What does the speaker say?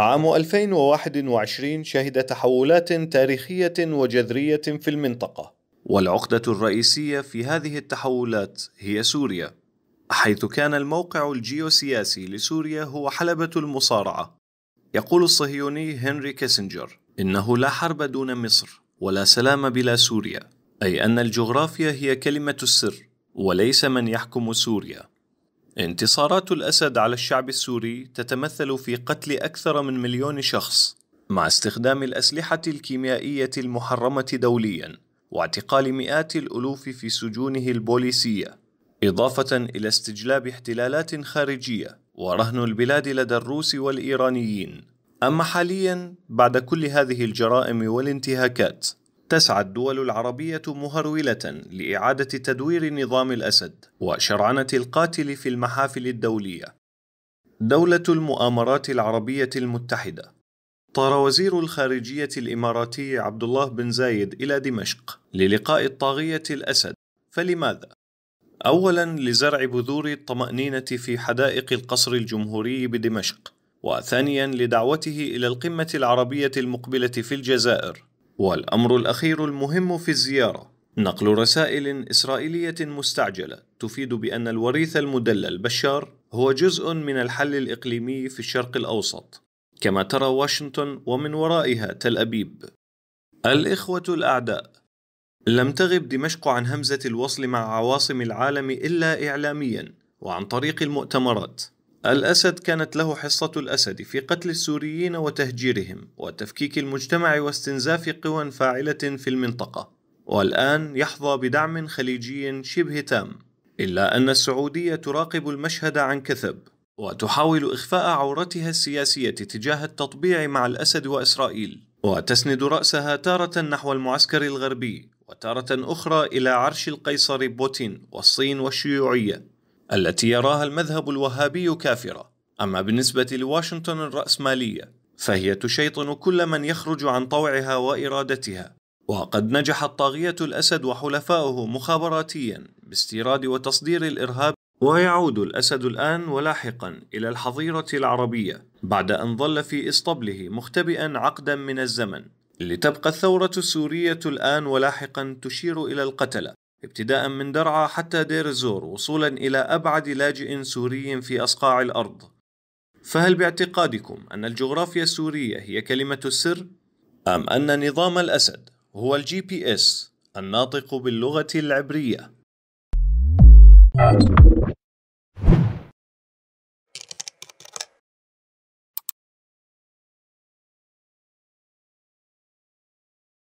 عام 2021 شهد تحولات تاريخية وجذرية في المنطقة والعقدة الرئيسية في هذه التحولات هي سوريا حيث كان الموقع الجيوسياسي لسوريا هو حلبة المصارعة يقول الصهيوني هنري كيسنجر إنه لا حرب دون مصر ولا سلام بلا سوريا أي أن الجغرافيا هي كلمة السر وليس من يحكم سوريا انتصارات الأسد على الشعب السوري تتمثل في قتل أكثر من مليون شخص مع استخدام الأسلحة الكيميائية المحرمة دولياً واعتقال مئات الألوف في سجونه البوليسية إضافة إلى استجلاب احتلالات خارجية ورهن البلاد لدى الروس والإيرانيين أما حالياً بعد كل هذه الجرائم والانتهاكات تسعى الدول العربية مهرولة لإعادة تدوير نظام الأسد وشرعنة القاتل في المحافل الدولية. دولة المؤامرات العربية المتحدة طار وزير الخارجية الإماراتي عبد الله بن زايد إلى دمشق للقاء الطاغية الأسد، فلماذا؟ أولاً لزرع بذور الطمأنينة في حدائق القصر الجمهوري بدمشق، وثانياً لدعوته إلى القمة العربية المقبلة في الجزائر، والأمر الأخير المهم في الزيارة نقل رسائل إسرائيلية مستعجلة تفيد بأن الوريث المدلل بشار هو جزء من الحل الإقليمي في الشرق الأوسط كما ترى واشنطن ومن ورائها تل أبيب الإخوة الأعداء لم تغب دمشق عن همزة الوصل مع عواصم العالم إلا إعلاميا وعن طريق المؤتمرات الأسد كانت له حصة الأسد في قتل السوريين وتهجيرهم وتفكيك المجتمع واستنزاف قوى فاعلة في المنطقة والآن يحظى بدعم خليجي شبه تام إلا أن السعودية تراقب المشهد عن كثب وتحاول إخفاء عورتها السياسية تجاه التطبيع مع الأسد وإسرائيل وتسند رأسها تارة نحو المعسكر الغربي وتارة أخرى إلى عرش القيصر بوتين والصين والشيوعية التي يراها المذهب الوهابي كافرة أما بالنسبة لواشنطن الرأسمالية فهي تشيطن كل من يخرج عن طوعها وإرادتها وقد نجح الطاغية الأسد وحلفاؤه مخابراتيا باستيراد وتصدير الإرهاب ويعود الأسد الآن ولاحقا إلى الحظيرة العربية بعد أن ظل في إسطبله مختبئا عقدا من الزمن لتبقى الثورة السورية الآن ولاحقا تشير إلى القتلة ابتداء من درعا حتى دير الزور وصولا إلى أبعد لاجئ سوري في أصقاع الأرض فهل باعتقادكم أن الجغرافيا السورية هي كلمة السر؟ أم أن نظام الأسد هو الجي بي إس الناطق باللغة العبرية؟